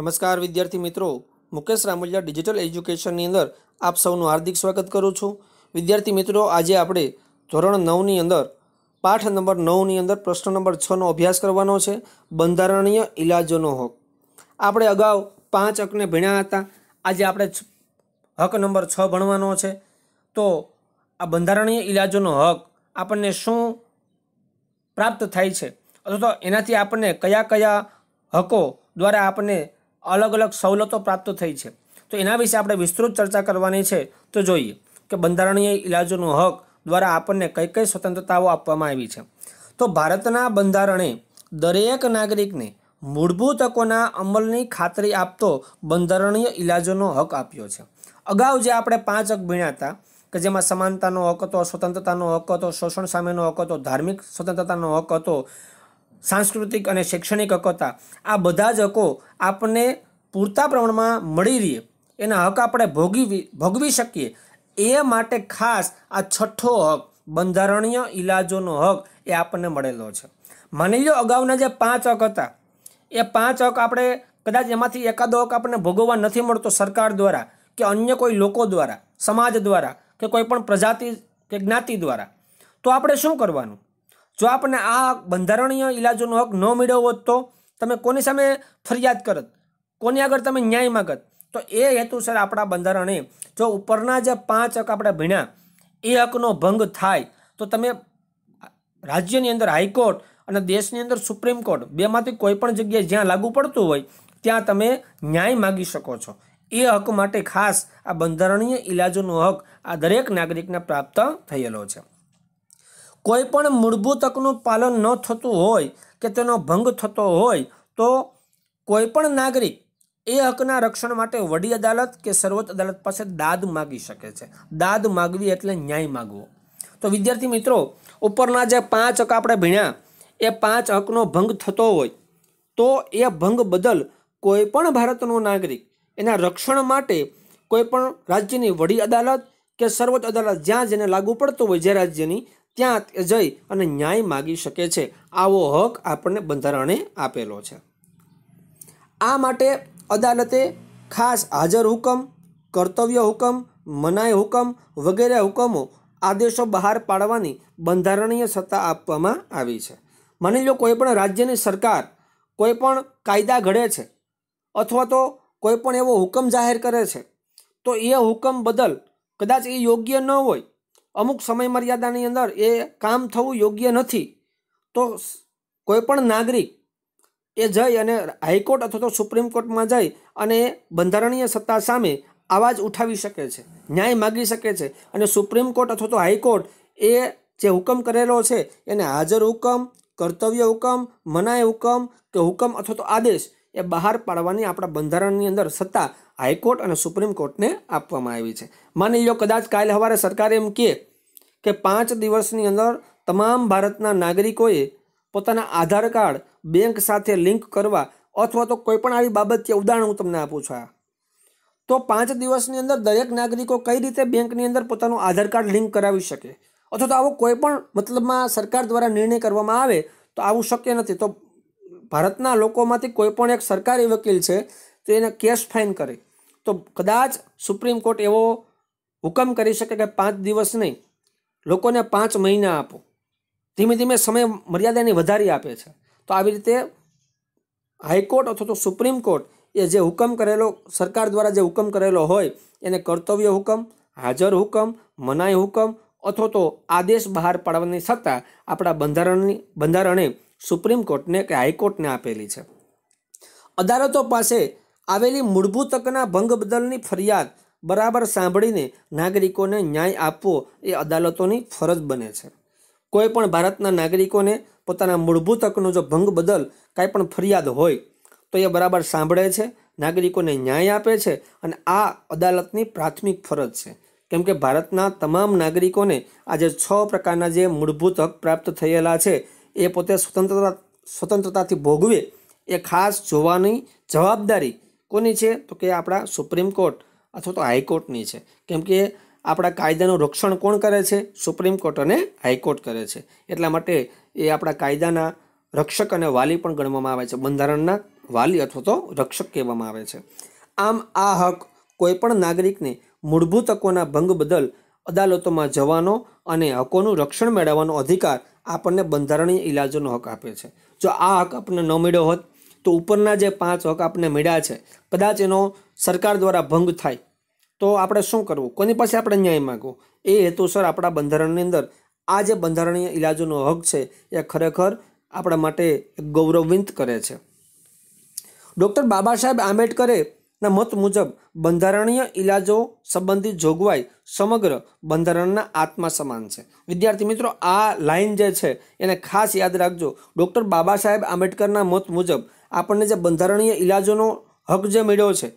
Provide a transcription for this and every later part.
નમસ્કાર વિદ્યાર્થી મિત્રો મુકેશ રામલિયા ડિજિટલ એજ્યુકેશનની અંદર આપ સૌનું હાર્દિક સ્વાગત કરું છું વિદ્યાર્થી મિત્રો આજે આપણે ધોરણ નવની અંદર પાઠ નંબર નવની અંદર પ્રશ્ન નંબર છનો અભ્યાસ કરવાનો છે બંધારણીય ઇલાજોનો હક આપણે અગાઉ પાંચ હકને ભણ્યા હતા આજે આપણે હક નંબર છ ભણવાનો છે તો આ બંધારણીય ઇલાજોનો હક આપણને શું પ્રાપ્ત થાય છે અથવા તો એનાથી આપણને કયા કયા હકો દ્વારા આપણને અલગ અલગ સવલતો પ્રાપ્ત થઈ છે તો એના વિશે આપણે વિસ્તૃત ચર્ચા કરવાની છે તો જોઈએ કે બંધારણીય ઇલાજોનો હક દ્વારા આપણને કઈ કઈ સ્વતંત્રતાઓ આપવામાં આવી છે તો ભારતના બંધારણે દરેક નાગરિકને મૂળભૂત હકોના અમલની ખાતરી આપતો બંધારણીય ઇલાજોનો હક આપ્યો છે અગાઉ જે આપણે પાંચ હક ભીણ્યા હતા કે જેમાં સમાનતાનો હક હતો સ્વતંત્રતાનો હક હતો શોષણ સામેનો હક હતો ધાર્મિક સ્વતંત્રતાનો હક હતો સાંસ્કૃતિક અને શૈક્ષણિક હક હતા આ બધા જ હકો આપણને પૂરતા પ્રમાણમાં મળી રહીએ એના હક આપણે ભોગવી ભોગવી શકીએ એ માટે ખાસ આ છઠ્ઠો હક બંધારણીય ઇલાજોનો હક એ આપણને મળેલો છે માની લો અગાઉના જે પાંચ હક હતા એ પાંચ હક આપણે કદાચ એમાંથી એકાદો હક આપણને ભોગવવા નથી મળતો સરકાર દ્વારા કે અન્ય કોઈ લોકો દ્વારા સમાજ દ્વારા કે કોઈ પણ પ્રજાતિ કે જ્ઞાતિ દ્વારા તો આપણે શું કરવાનું જો આપણને આ બંધારણીય ઇલાજોનો હક ન મેળવવો હોત તો તમે કોની સામે ફરિયાદ કરત કોની આગળ તમે ન્યાય માગત તો એ હેતુસર આપણા બંધારણે જો ઉપરના જે પાંચ હક આપણે ભીણ્યા એ હકનો ભંગ થાય તો તમે રાજ્યની અંદર હાઈકોર્ટ અને દેશની અંદર સુપ્રીમ કોર્ટ બેમાંથી કોઈ પણ જગ્યાએ જ્યાં લાગુ પડતું હોય ત્યાં તમે ન્યાય માગી શકો છો એ હક માટે ખાસ આ બંધારણીય ઇલાજોનો હક આ દરેક નાગરિકને પ્રાપ્ત થયેલો છે કોઈ પણ મૂળભૂત હકનું પાલન ન થતું હોય કે તેનો ભંગ થતો હોય તો કોઈ પણ નાગરિક એ હકના રક્ષણ માટે વડી અદાલત કે સર્વોચ્ચ અદાલત પાસે દાદ માગી શકે છે દાદ માગવી એટલે ન્યાય માગવો તો વિદ્યાર્થી મિત્રો ઉપરના જે પાંચ હક આપણે ભણ્યા એ પાંચ હકનો ભંગ થતો હોય તો એ ભંગ બદલ કોઈપણ ભારતનો નાગરિક એના રક્ષણ માટે કોઈ પણ રાજ્યની વડી અદાલત કે સર્વોચ્ચ અદાલત જ્યાં જેને લાગુ પડતું હોય જે રાજ્યની ત્યાં જઈ અને ન્યાય માગી શકે છે આવો હક આપણને બંધારણે આપેલો છે આ માટે અદાલતે ખાસ હાજર હુકમ કર્તવ્ય હુકમ મનાય હુકમ વગેરે હુકમો આદેશો બહાર પાડવાની બંધારણીય સત્તા આપવામાં આવી છે માની લો કોઈપણ રાજ્યની સરકાર કોઈપણ કાયદા ઘડે છે અથવા તો કોઈપણ એવો હુકમ જાહેર કરે છે તો એ હુકમ બદલ કદાચ એ યોગ્ય ન હોય અમુક સમય મર્યાદાની અંદર એ કામ થવું યોગ્ય નથી તો કોઈપણ નાગરિક એ જઈ અને હાઈકોર્ટ અથવા તો સુપ્રીમ કોર્ટમાં જઈ અને બંધારણીય સત્તા સામે આવાજ ઉઠાવી શકે છે ન્યાય માગી શકે છે અને સુપ્રીમ કોર્ટ અથવા તો હાઈકોર્ટ એ જે હુકમ કરેલો છે એને હાજર હુકમ કર્તવ્ય હુકમ મનાય હુકમ કે હુકમ અથવા તો આદેશ એ બહાર પાડવાની આપણા બંધારણની અંદર સત્તા હાઈકોર્ટ અને સુપ્રીમ કોર્ટને આપવામાં આવી છે માની લો કદાચ કાલે સવારે સરકાર એમ કહે કે પાંચ દિવસની અંદર તમામ ભારતના નાગરિકોએ પોતાના આધાર કાર્ડ બેંક સાથે લિંક કરવા અથવા તો કોઈ પણ આવી બાબત કે ઉદાહરણ હું તમને આપું છું આ તો પાંચ દિવસની અંદર દરેક નાગરિકો કઈ રીતે બેંકની અંદર પોતાનું આધાર કાર્ડ લિંક કરાવી શકે અથવા તો આવો કોઈ પણ મતલબમાં સરકાર દ્વારા નિર્ણય કરવામાં આવે તો આવું શક્ય નથી તો ભારતના લોકોમાંથી કોઈ પણ એક સરકારી વકીલ છે તો એને કેશ ફાઇન કરે તો કદાચ સુપ્રીમ કોર્ટ એવો હુકમ કરી શકે કે પાંચ દિવસ નહીં લોકોને પાંચ મહિના આપો ધીમે ધીમે સમય મર્યાદાની વધારી આપે છે તો આવી રીતે હાઈકોર્ટ અથવા તો સુપ્રીમ કોર્ટ એ જે હુકમ કરેલો સરકાર દ્વારા જે હુકમ કરેલો હોય એને કર્તવ્ય હુકમ હાજર હુકમ મનાય હુકમ અથવા તો આદેશ બહાર પાડવાની સત્તા આપણા બંધારણની બંધારણે સુપ્રીમ કોર્ટને કે હાઈકોર્ટને આપેલી છે અદાલતો પાસે આવેલી મૂળભૂત તકના ભંગ બદલની ફરિયાદ બરાબર સાંભળીને નાગરિકોને ન્યાય આપવો એ અદાલતોની ફરજ બને છે કોઈ પણ ભારતના નાગરિકોને પોતાના મૂળભૂત હકનો જો ભંગ બદલ કાંઈ પણ ફરિયાદ હોય તો એ બરાબર સાંભળે છે નાગરિકોને ન્યાય આપે છે અને આ અદાલતની પ્રાથમિક ફરજ છે કેમ કે ભારતના તમામ નાગરિકોને આજે છ પ્રકારના જે મૂળભૂત હક પ્રાપ્ત થયેલા છે એ પોતે સ્વતંત્રતા સ્વતંત્રતાથી ભોગવે એ ખાસ જોવાની જવાબદારી કોની છે તો કે આપણા સુપ્રીમ કોર્ટ અથવા તો હાઈકોર્ટની છે કેમ કે આપણા કાયદાનું રક્ષણ કોણ કરે છે સુપ્રીમ કોર્ટ અને હાઈકોર્ટ કરે છે એટલા માટે એ આપણા કાયદાના રક્ષક અને વાલી પણ ગણવામાં આવે છે બંધારણના વાલી અથવા તો રક્ષક કહેવામાં આવે છે આમ આ હક કોઈપણ નાગરિકને મૂળભૂત હકોના ભંગ બદલ અદાલતોમાં જવાનો અને હકોનું રક્ષણ મેળવવાનો અધિકાર આપણને બંધારણીય ઇલાજોનો હક આપે છે જો આ હક આપણને ન મળ્યો હોત તો ઉપરના જે પાંચ હક આપને મળ્યા છે કદાચ એનો સરકાર દ્વારા ભંગ થાય તો આપણે શું કરવું કોની પાસે આપણે ન્યાય માગવો એ હેતુસર આપણા બંધારણની અંદર આ જે બંધારણીય ઇલાજોનો હક છે એ ખરેખર આપણા માટે ગૌરવવિંત કરે છે ડૉક્ટર બાબા સાહેબ આંબેડકરે ના મત મુજબ બંધારણીય ઇલાજો સંબંધિત જોગવાઈ સમગ્ર બંધારણના આત્મા સમાન છે વિદ્યાર્થી મિત્રો આ લાઇન જે છે એને ખાસ યાદ રાખજો ડૉક્ટર બાબા સાહેબ આંબેડકરના મત મુજબ આપણને જે બંધારણીય ઇલાજોનો હક જે મળ્યો છે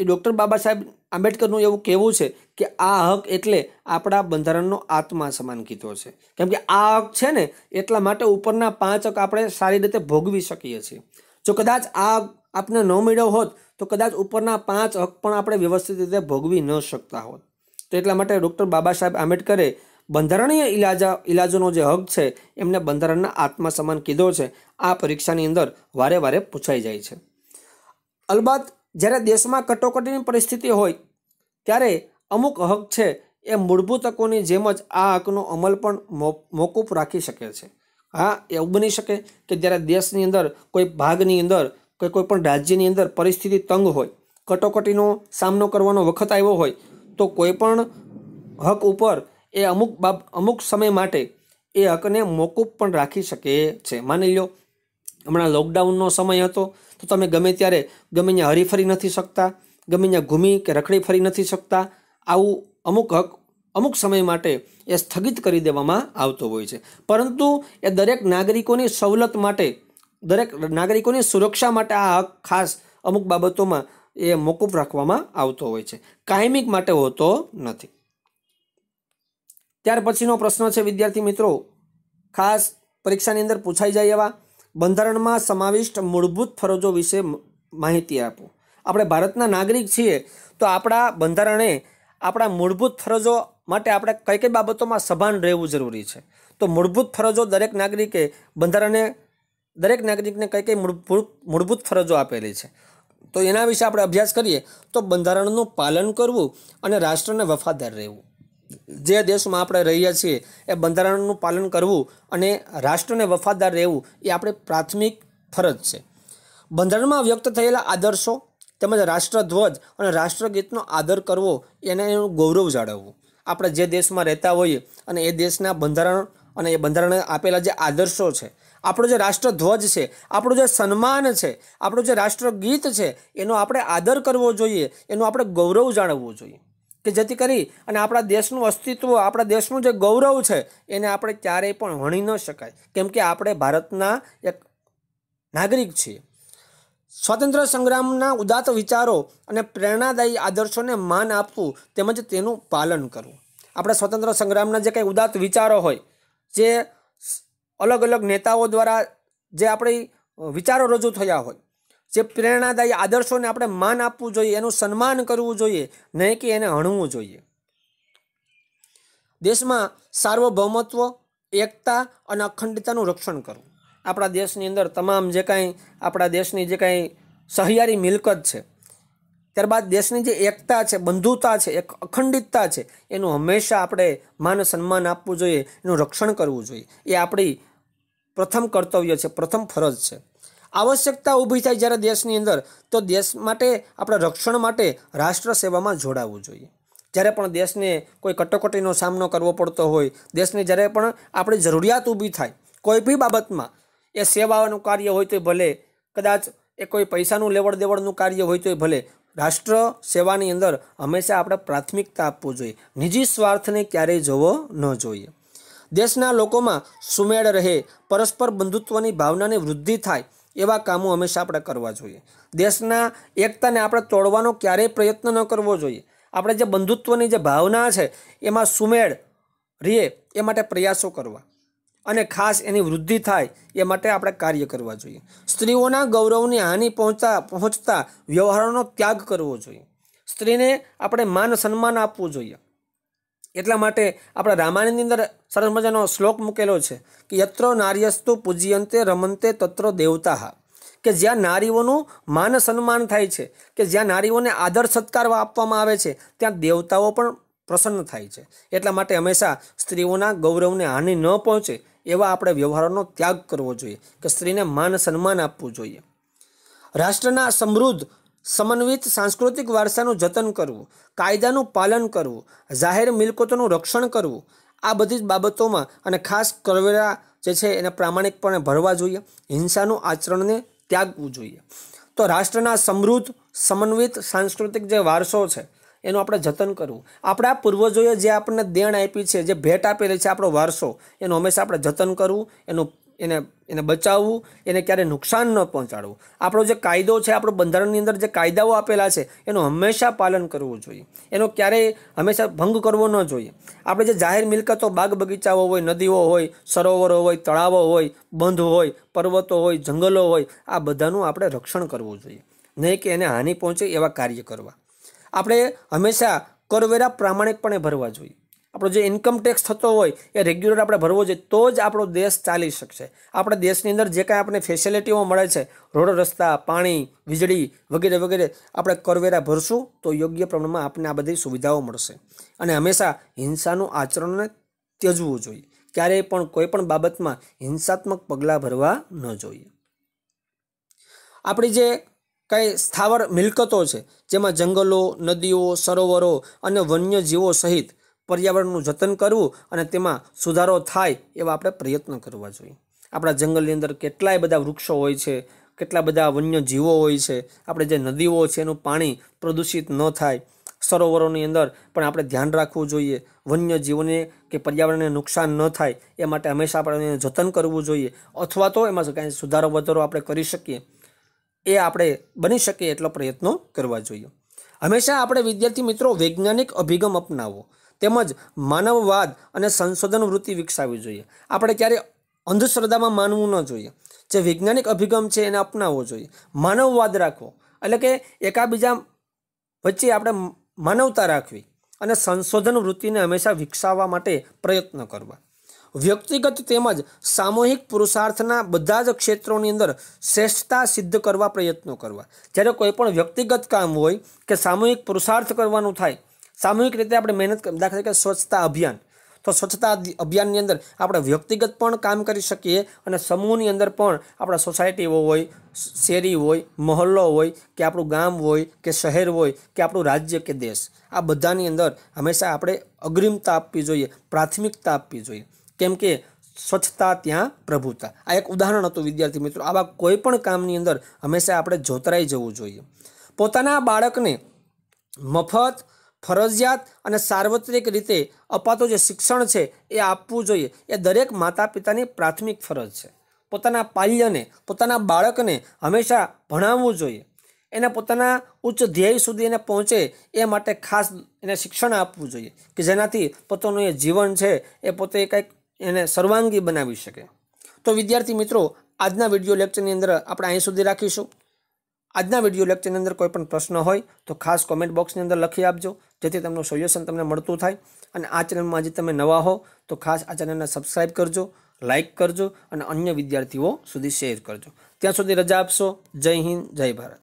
એ ડૉક્ટર બાબા સાહેબ આંબેડકરનું એવું કહેવું છે કે આ હક એટલે આપણા બંધારણનો આત્મા સમાન કીધો છે કેમ કે આ હક છે ને એટલા માટે ઉપરના પાંચ હક આપણે સારી રીતે ભોગવી શકીએ છીએ જો કદાચ આ આપને ન મળ્યો હોત તો કદાચ ઉપરના પાંચ હક પણ આપણે વ્યવસ્થિત રીતે ભોગવી ન શકતા હોત તો એટલા માટે ડૉક્ટર બાબા સાહેબ આંબેડકરે બંધારણીય ઇલાજા ઇલાજોનો જે હક છે એમને બંધારણના આત્મા સમાન કીધો છે આ પરીક્ષાની અંદર વારે વારે પૂછાઈ જાય છે અલબત્ત જ્યારે દેશમાં કટોકટીની પરિસ્થિતિ હોય ત્યારે અમુક હક છે એ મૂળભૂત હકોની જેમ જ આ હકનો અમલ પણ મોકૂફ રાખી શકે છે હા એવું બની શકે કે જ્યારે દેશની અંદર કોઈ ભાગની અંદર કે કોઈ પણ રાજ્યની અંદર પરિસ્થિતિ તંગ હોય કટોકટીનો સામનો કરવાનો વખત આવ્યો હોય તો કોઈ પણ હક ઉપર એ અમુક બાબ અમુક સમય માટે એ હકને મોકૂફ પણ રાખી શકે છે માની લો હમણાં લોકડાઉનનો સમય હતો તો તમે ગમે ત્યારે ગમે ત્યાં હરીફરી નથી શકતા ગમે ત્યાં ઘૂમી કે રખડી ફરી નથી શકતા આવું અમુક હક અમુક સમય માટે એ સ્થગિત કરી દેવામાં આવતો હોય છે પરંતુ એ દરેક નાગરિકોની સવલત માટે દરેક નાગરિકોની સુરક્ષા માટે આ હક ખાસ અમુક બાબતોમાં એ મોકૂફ રાખવામાં આવતો હોય છે કાયમિક માટે હોતો નથી ત્યાર પછીનો પ્રશ્ન છે વિદ્યાર્થી મિત્રો ખાસ પરીક્ષાની અંદર પૂછાઈ જાય એવા બંધારણમાં સમાવિષ્ટ મૂળભૂત ફરજો વિશે માહિતી આપો આપણે ભારતના નાગરિક છીએ તો આપણા બંધારણે આપણા મૂળભૂત ફરજો માટે આપણે કઈ કઈ બાબતોમાં સભાન રહેવું જરૂરી છે તો મૂળભૂત ફરજો દરેક નાગરિકે બંધારણે દરેક નાગરિકને કઈ કઈ મૂળભૂત ફરજો આપેલી છે તો એના વિશે આપણે અભ્યાસ કરીએ તો બંધારણનું પાલન કરવું અને રાષ્ટ્રને વફાદાર રહેવું જે દેશમાં આપણે રહીએ છીએ એ બંધારણનું પાલન કરવું અને રાષ્ટ્રને વફાદાર રહેવું એ આપણે પ્રાથમિક ફરજ છે બંધારણમાં વ્યક્ત થયેલા આદર્શો તેમજ રાષ્ટ્રધ્વજ અને રાષ્ટ્રગીતનો આદર કરવો એને એનું ગૌરવ જાળવવું આપણે જે દેશમાં રહેતા હોઈએ અને એ દેશના બંધારણ અને એ બંધારણે આપેલા જે આદર્શો છે આપણો જે રાષ્ટ્રધ્વજ છે આપણું જે સન્માન છે આપણું જે રાષ્ટ્રગીત છે એનો આપણે આદર કરવો જોઈએ એનું આપણે ગૌરવ જાળવવું જોઈએ કે જેથી કરી અને આપણા દેશનું અસ્તિત્વ આપણા દેશનું જે ગૌરવ છે એને આપણે ક્યારેય પણ વણી ન શકાય કેમકે આપણે ભારતના એક નાગરિક છીએ સ્વાતંત્ર્ય સંગ્રામના ઉદાત્ત વિચારો અને પ્રેરણાદાયી આદર્શોને માન આપવું તેમજ તેનું પાલન કરવું આપણે સ્વતંત્ર સંગ્રામના જે કંઈ ઉદાત્ત વિચારો હોય જે અલગ અલગ નેતાઓ દ્વારા જે આપણી વિચારો રજૂ થયા હોય જે પ્રેરણાદાયી આદર્શોને આપણે માન આપવું જોઈએ એનું સન્માન કરવું જોઈએ નહીં કે એને હણવું જોઈએ દેશમાં સાર્વભૌમત્વ એકતા અને અખંડતાનું રક્ષણ કરવું આપણા દેશની અંદર તમામ જે કાંઈ આપણા દેશની જે કાંઈ સહિયારી મિલકત છે ત્યારબાદ દેશની જે એકતા છે બંધુતા છે એક અખંડિતતા છે એનું હંમેશા આપણે માન સન્માન આપવું જોઈએ એનું રક્ષણ કરવું જોઈએ એ આપણી પ્રથમ કર્તવ્ય છે પ્રથમ ફરજ છે આવશ્યકતા ઊભી થાય જ્યારે દેશની અંદર તો દેશ માટે આપણે રક્ષણ માટે રાષ્ટ્ર સેવામાં જોડાવવું જોઈએ જ્યારે પણ દેશને કોઈ કટોકટીનો સામનો કરવો પડતો હોય દેશને જ્યારે પણ આપણી જરૂરિયાત ઊભી થાય કોઈ બી બાબતમાં એ સેવાનું કાર્ય હોય તો ભલે કદાચ એ કોઈ પૈસાનું લેવડ દેવડનું કાર્ય હોય તો ભલે રાષ્ટ્ર સેવાની અંદર હંમેશા આપણે પ્રાથમિકતા આપવું જોઈએ નિજી સ્વાર્થને ક્યારેય જોવો ન જોઈએ દેશના લોકોમાં સુમેળ રહે પરસ્પર બંધુત્વની ભાવનાની વૃદ્ધિ થાય એવા કામો હંમેશા આપણે કરવા જોઈએ દેશના એકતાને આપણે તોડવાનો ક્યારેય પ્રયત્ન ન કરવો જોઈએ આપણે જે બંધુત્વની જે ભાવના છે એમાં સુમેળ રહે એ માટે પ્રયાસો કરવા અને ખાસ એની વૃદ્ધિ થાય એ માટે આપણે કાર્ય કરવા જોઈએ સ્ત્રીઓના ગૌરવની હાનિ પહોંચતા પહોંચતા વ્યવહારોનો ત્યાગ કરવો જોઈએ સ્ત્રીને આપણે માન સન્માન આપવું જોઈએ એટલા માટે આપણા રામાયણની અંદર સરસ મજાનો શ્લોક મૂકેલો છે કે યત્ર નાર્યસ્તુ પૂજ્યંતે રમંતે તત્રો દેવતા કે જ્યાં નારીઓનું માન સન્માન થાય છે કે જ્યાં નારીઓને આદર સત્કાર આપવામાં આવે છે ત્યાં દેવતાઓ પણ પ્રસન્ન થાય છે એટલા માટે હંમેશા સ્ત્રીઓના ગૌરવને હાનિ ન પહોંચે એવા આપણે વ્યવહારોનો ત્યાગ કરવો જોઈએ કે સ્ત્રીને માન સન્માન આપવું જોઈએ રાષ્ટ્રના સમૃદ્ધ સમન્વિત સાંસ્કૃતિક વારસાનું જતન કરવું કાયદાનું પાલન કરવું જાહેર મિલકતોનું રક્ષણ કરવું આ બધી જ બાબતોમાં અને ખાસ કરવેરા જે છે એને પ્રામાણિકપણે ભરવા જોઈએ હિંસાનું આચરણને ત્યાગવું જોઈએ તો રાષ્ટ્રના સમૃદ્ધ સમન્વિત સાંસ્કૃતિક જે વારસો છે એનું આપણે જતન કરવું આપણા પૂર્વજોએ જે આપણને દેણ આપી છે જે ભેટ આપેલી છે આપણો વારસો એનું હંમેશા આપણે જતન કરવું એનું એને એને બચાવવું એને ક્યારેય નુકસાન ન પહોંચાડવું આપણો જે કાયદો છે આપણો બંધારણની અંદર જે કાયદાઓ આપેલા છે એનું હંમેશા પાલન કરવું જોઈએ એનો ક્યારેય હંમેશા ભંગ કરવો ન જોઈએ આપણે જે જાહેર મિલકતો બાગ બગીચાઓ હોય નદીઓ હોય સરોવરો હોય તળાવો હોય બંધ હોય પર્વતો હોય જંગલો હોય આ બધાનું આપણે રક્ષણ કરવું જોઈએ નહીં કે એને હાનિ પહોંચે એવા કાર્ય કરવા આપણે હંમેશા કરવેરા પ્રામાણિકપણે ભરવા જોઈએ આપણો જે ઇન્કમ ટેક્સ થતો હોય એ રેગ્યુલર આપણે ભરવો જોઈએ તો જ આપણો દેશ ચાલી શકશે આપણા દેશની અંદર જે કાંઈ આપણને ફેસિલિટીઓ મળે છે રોડ રસ્તા પાણી વીજળી વગેરે વગેરે આપણે કરવેરા ભરશું તો યોગ્ય પ્રમાણમાં આપણને આ બધી સુવિધાઓ મળશે અને હંમેશા હિંસાનું આચરણને ત્યજવું જોઈએ ક્યારેય પણ કોઈ પણ બાબતમાં હિંસાત્મક પગલાં ભરવા ન જોઈએ આપણી જે કઈ સ્થાવર મિલકતો છે જેમાં જંગલો નદીઓ સરોવરો અને વન્યજીવો સહિત પર્યાવરણનું જતન કરવું અને તેમાં સુધારો થાય એવા આપણે પ્રયત્ન કરવા જોઈએ આપણા જંગલની અંદર કેટલાય બધા વૃક્ષો હોય છે કેટલા બધા વન્ય જીવો હોય છે આપણે જે નદીઓ છે એનું પાણી પ્રદૂષિત ન થાય સરોવરોની અંદર પણ આપણે ધ્યાન રાખવું જોઈએ વન્ય જીવોને કે પર્યાવરણને નુકસાન ન થાય એ માટે હંમેશા આપણે એને જતન કરવું જોઈએ અથવા તો એમાં કાંઈ સુધારો વધારો આપણે કરી શકીએ એ આપણે બની શકીએ એટલો પ્રયત્નો કરવા જોઈએ હંમેશા આપણે વિદ્યાર્થી મિત્રો વૈજ્ઞાનિક અભિગમ અપનાવો તેમજ માનવવાદ અને સંશોધન વૃત્તિ વિકસાવવી જોઈએ આપણે ક્યારેય અંધશ્રદ્ધામાં માનવું ન જોઈએ જે વૈજ્ઞાનિક અભિગમ છે એને અપનાવવો જોઈએ માનવવાદ રાખવો એટલે કે એકાબીજા વચ્ચે આપણે માનવતા રાખવી અને સંશોધન વૃત્તિને હંમેશા વિકસાવવા માટે પ્રયત્ન કરવા વ્યક્તિગત તેમજ સામૂહિક પુરુષાર્થના બધા જ ક્ષેત્રોની અંદર શ્રેષ્ઠતા સિદ્ધ કરવા પ્રયત્નો કરવા જ્યારે કોઈ પણ વ્યક્તિગત કામ હોય કે સામૂહિક પુરુષાર્થ કરવાનું થાય સામૂહિક રીતે આપણે મહેનત દાખલા તરીકે સ્વચ્છતા અભિયાન તો સ્વચ્છતા અભિયાનની અંદર આપણે વ્યક્તિગત પણ કામ કરી શકીએ અને સમૂહની અંદર પણ આપણા સોસાયટીઓ હોય શેરી હોય મહોલ્લો હોય કે આપણું ગામ હોય કે શહેર હોય કે આપણું રાજ્ય કે દેશ આ બધાની અંદર હંમેશા આપણે અગ્રિમતા આપવી જોઈએ પ્રાથમિકતા આપવી જોઈએ કેમ કે સ્વચ્છતા ત્યાં પ્રભુતા આ એક ઉદાહરણ હતું વિદ્યાર્થી મિત્રો આવા કોઈ પણ કામની અંદર હંમેશા આપણે જોતરાઈ જવું જોઈએ પોતાના બાળકને મફત ફરજિયાત અને સાર્વત્રિક રીતે અપાતું જે શિક્ષણ છે એ આપવું જોઈએ એ દરેક માતા પિતાની પ્રાથમિક ફરજ છે પોતાના પાલ્યને પોતાના બાળકને હંમેશા ભણાવવું જોઈએ એને પોતાના ઉચ્ચ ધ્યેય સુધી એને પહોંચે એ માટે ખાસ એને શિક્ષણ આપવું જોઈએ કે જેનાથી પોતાનું એ જીવન છે એ પોતે કંઈક એને સર્વાંગી બનાવી શકે તો વિદ્યાર્થી મિત્રો આજના વિડીયો લેક્ચરની અંદર આપણે અહીં સુધી રાખીશું આજના વિડીયો લેક્ચરની અંદર કોઈ પણ પ્રશ્ન હોય તો ખાસ કોમેન્ટ બોક્સની અંદર લખી આપજો જેથી તમને સોલ્યુશન તમને મળતું થાય અને આ ચેનલમાં જે તમે નવા હો તો ખાસ આ ચેનલને સબસ્ક્રાઈબ કરજો લાઇક કરજો અને અન્ય વિદ્યાર્થીઓ સુધી શેર કરજો ત્યાં સુધી રજા આપશો જય હિન્દ જય ભારત